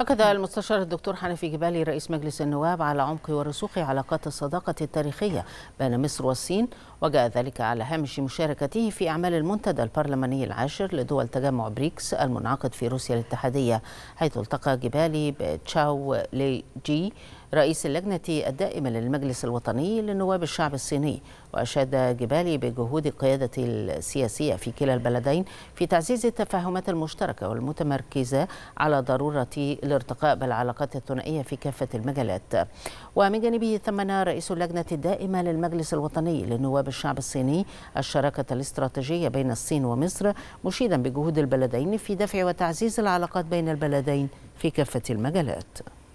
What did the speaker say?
أكد المستشار الدكتور حنفي جبالي رئيس مجلس النواب على عمق ورسوخ علاقات الصداقة التاريخية بين مصر والصين وجاء ذلك على هامش مشاركته في أعمال المنتدى البرلماني العاشر لدول تجمع بريكس المنعقد في روسيا الاتحادية حيث التقى جبالي بتشاو لي جي رئيس اللجنة الدائمة للمجلس الوطني لنواب الشعب الصيني وأشاد جبالي بجهود القيادة السياسية في كلا البلدين في تعزيز التفاهمات المشتركة والمتمركزة على ضرورة الارتقاء بالعلاقات الثنائية في كافة المجالات ومن جانبه ثمن رئيس اللجنة الدائمة للمجلس الوطني للنواب الشعب الصيني الشراكة الاستراتيجية بين الصين ومصر مشيدا بجهود البلدين في دفع وتعزيز العلاقات بين البلدين في كافة المجالات